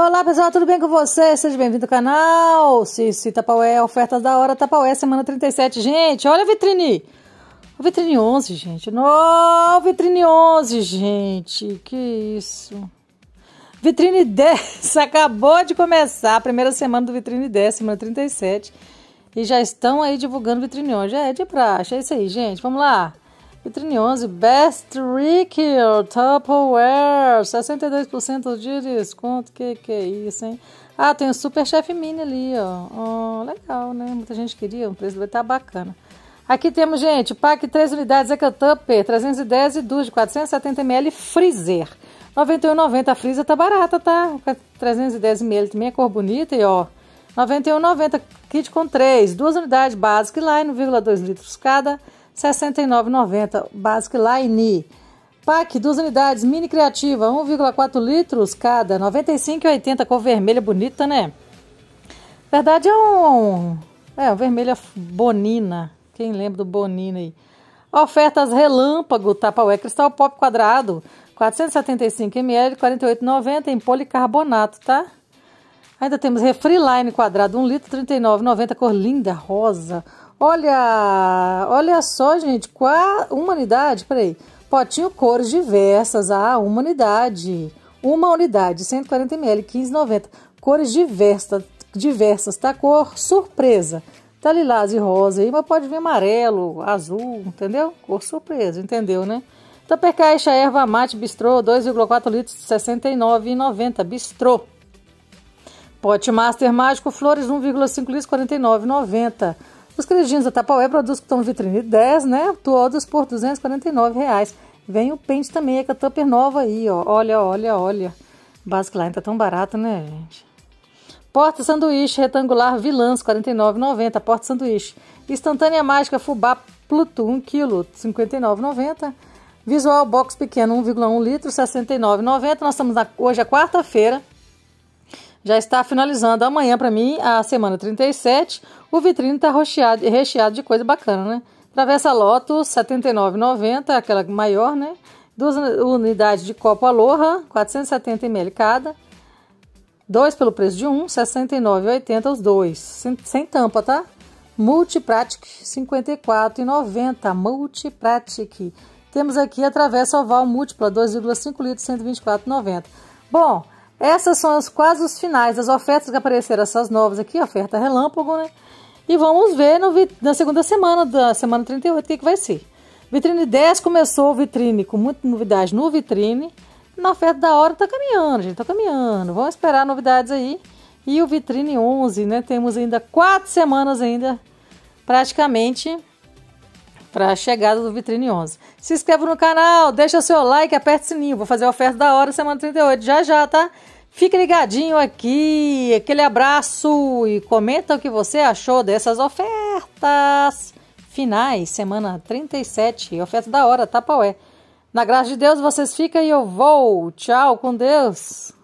Olá pessoal, tudo bem com vocês? Seja bem-vindo ao canal Cici Tapaué, oferta da hora Tapaué, semana 37. Gente, olha a vitrine! A vitrine 11, gente. Não, vitrine 11, gente. Que isso. Vitrine 10, acabou de começar a primeira semana do Vitrine 10, semana 37. E já estão aí divulgando Vitrine 11. é de praxe, é isso aí, gente. Vamos lá. Vitrine 11, Best Rick Tupperware, 62% de desconto, que que é isso, hein? Ah, tem o Super Chef Mini ali, ó. Oh, legal, né? Muita gente queria, o preço vai estar tá bacana. Aqui temos, gente, pack 3 unidades é que tupper 310 e 2 de 470ml Freezer. 91,90 a Freezer tá barata, tá? 310ml também é cor bonita e ó, 91,90 kit com 3, duas unidades básicas e line, 1,2 litros cada. 69,90. Basic Line. Pack, duas unidades, mini criativa, 1,4 litros cada, 95,80 cor vermelha, bonita, né? Verdade é um... É, um vermelha é bonina. Quem lembra do bonina aí? Ofertas relâmpago, tapaué cristal pop quadrado, 475ml, 48,90 em policarbonato, tá? Ainda temos refri line quadrado, 1 litro, 39,90, cor linda, rosa. Olha, olha só, gente, qual humanidade, peraí. Potinho cores diversas, a ah, uma unidade. Uma unidade, 140 ml, 15,90. Cores diversas, diversas, tá? Cor surpresa. Tá lilás e rosa aí, mas pode vir amarelo, azul, entendeu? Cor surpresa, entendeu, né? Tupper então, caixa erva mate bistrô, 2,4 litros, 69,90. Bistrô. Pote master mágico flores, 1,5 litros, 49,90. Os queridinhos da Tapaué produz cotão vitrine 10, né? Todos por R$ 249,00. Vem o pente também, é com a tupper nova aí, ó. Olha, olha, olha. line tá tão barato, né, gente? Porta sanduíche retangular Vilãs, R$ 49,90. Porta sanduíche. Instantânea mágica Fubá Pluto, 1 kg, 59,90. Visual box pequeno, 1,1 litro, 69,90. Nós estamos na, hoje é quarta-feira, já está finalizando amanhã para mim a semana 37. O vitrine está recheado, recheado de coisa bacana, né? Travessa Loto 79,90, aquela maior, né? Duas unidades de copo Aloha, 470 ml cada. Dois pelo preço de um, 69,80 os dois. Sem, sem tampa, tá? Multipratic 54,90. Multipratic. Temos aqui a travessa oval múltipla 2,5 litros, 124,90. Bom, essas são as, quase os finais das ofertas que apareceram, essas novas aqui, oferta relâmpago, né? E vamos ver no, na segunda semana, da semana 38, o que, é que vai ser. Vitrine 10 começou vitrine com muita novidade no vitrine. Na oferta da hora tá caminhando, gente, tá caminhando. Vamos esperar novidades aí. E o vitrine 11, né? Temos ainda quatro semanas ainda, praticamente, para a chegada do Vitrine 11. Se inscreva no canal, deixa seu like, aperta o sininho. Vou fazer a oferta da hora, semana 38, já já, tá? Fique ligadinho aqui, aquele abraço e comenta o que você achou dessas ofertas finais, semana 37, oferta da hora, Tapaué. Na graça de Deus, vocês ficam e eu vou. Tchau, com Deus.